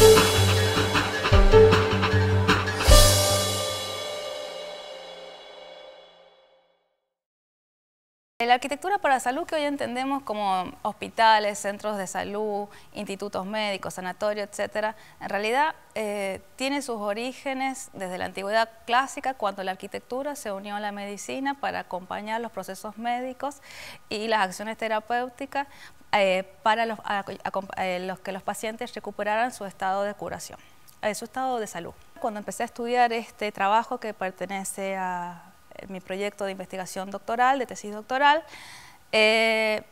Thank you. Eh, la arquitectura para salud que hoy entendemos como hospitales, centros de salud, institutos médicos, sanatorios, etcétera, en realidad eh, tiene sus orígenes desde la antigüedad clásica, cuando la arquitectura se unió a la medicina para acompañar los procesos médicos y las acciones terapéuticas eh, para los, los que los pacientes recuperaran su estado de curación, su estado de salud. Cuando empecé a estudiar este trabajo que pertenece a mi proyecto de investigación doctoral, de tesis doctoral, eh,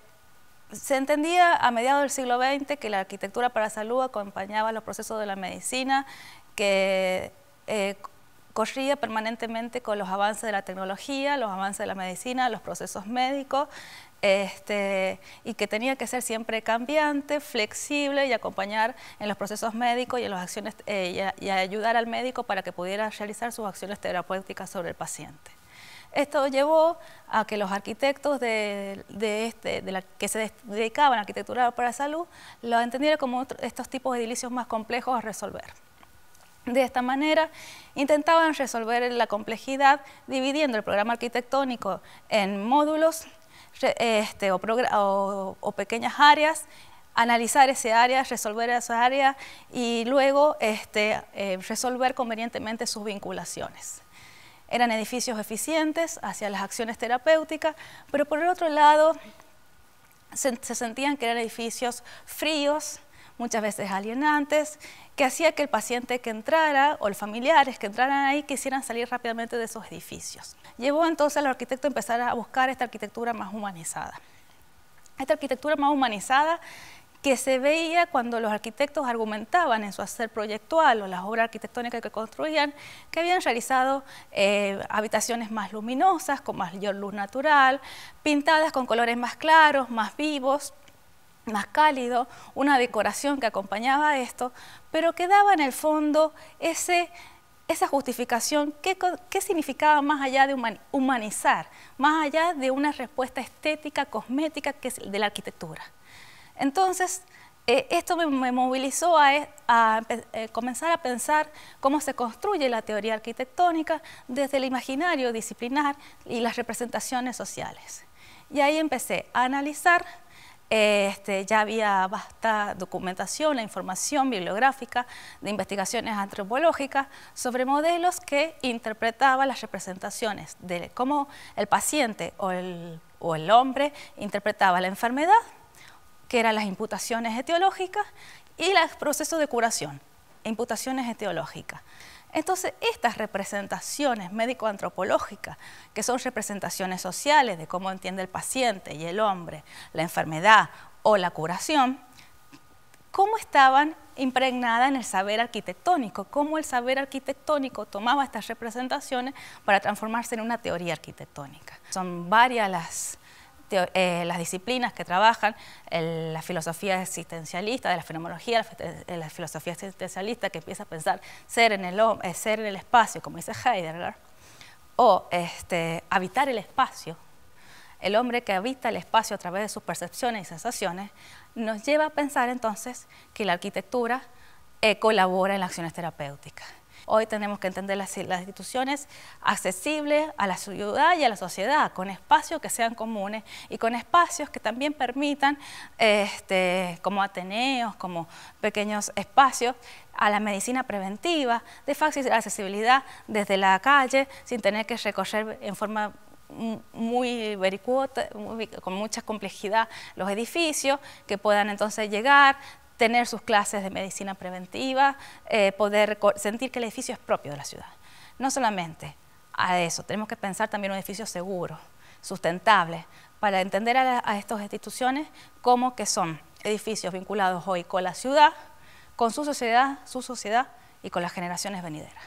se entendía a mediados del siglo XX que la arquitectura para salud acompañaba los procesos de la medicina, que eh, corría permanentemente con los avances de la tecnología, los avances de la medicina, los procesos médicos, este, y que tenía que ser siempre cambiante, flexible y acompañar en los procesos médicos y en las acciones eh, y ayudar al médico para que pudiera realizar sus acciones terapéuticas sobre el paciente. Esto llevó a que los arquitectos este, que se dedicaban a arquitectura para la salud lo entendieran como estos tipos de edificios más complejos a resolver. De esta manera intentaban resolver la complejidad dividiendo el programa arquitectónico en módulos este, o, pequeñas áreas analizar ese área, resolver esas áreas y luego este, eh, resolver convenientemente sus vinculaciones eran edificios eficientes hacia las acciones terapéuticas, pero por el otro lado se, sentían que eran edificios fríos, muchas veces alienantes, que hacía que el paciente que entrara o los familiares que entraran ahí quisieran salir rápidamente de esos edificios. Llevó entonces al arquitecto a empezar a buscar esta arquitectura más humanizada. Esta arquitectura más humanizada que se veía cuando los arquitectos argumentaban en su hacer proyectual o las obras arquitectónicas que construían, que habían realizado eh, habitaciones más luminosas, con mayor luz natural, pintadas con colores más claros, más vivos, más cálidos, una decoración que acompañaba esto, pero que daba en el fondo ese, esa justificación, ¿qué, significaba más allá de humanizar, más allá de una respuesta estética, cosmética que es de la arquitectura? Entonces, eh, esto me, movilizó a, e, eh, comenzar a pensar cómo se construye la teoría arquitectónica desde el imaginario disciplinar y las representaciones sociales. Y ahí empecé a analizar, eh, este, ya había vasta documentación, la información bibliográfica de investigaciones antropológicas sobre modelos que interpretaban las representaciones de cómo el paciente o el hombre interpretaba la enfermedad que eran las imputaciones etiológicas y los procesos de curación, imputaciones etiológicas. Entonces, estas representaciones médico-antropológicas, que son representaciones sociales de cómo entiende el paciente y el hombre la enfermedad o la curación, cómo estaban impregnadas en el saber arquitectónico, cómo el saber arquitectónico tomaba estas representaciones para transformarse en una teoría arquitectónica. Son varias las eh, las disciplinas que trabajan, la filosofía existencialista, de la fenomenología, eh, la, filosofía existencialista que empieza a pensar ser en el, eh, ser en el espacio, como dice Heidegger, o este, habitar el espacio, el hombre que habita el espacio a través de sus percepciones y sensaciones, nos lleva a pensar entonces que la arquitectura colabora en las acciones terapéuticas. Hoy tenemos que entender las, instituciones accesibles a la ciudad y a la sociedad, con espacios que sean comunes y con espacios que también permitan, este, como Ateneos, como pequeños espacios, a la medicina preventiva, de fácil accesibilidad desde la calle, sin tener que recorrer en forma muy vericuota, con mucha complejidad los edificios, que puedan entonces llegar, tener sus clases de medicina preventiva, eh, poder sentir que el edificio es propio de la ciudad. No solamente a eso, tenemos que pensar también un edificio seguro, sustentable, para entender a, estas instituciones como que son edificios vinculados hoy con la ciudad, con su sociedad, su sociedad y con las generaciones venideras.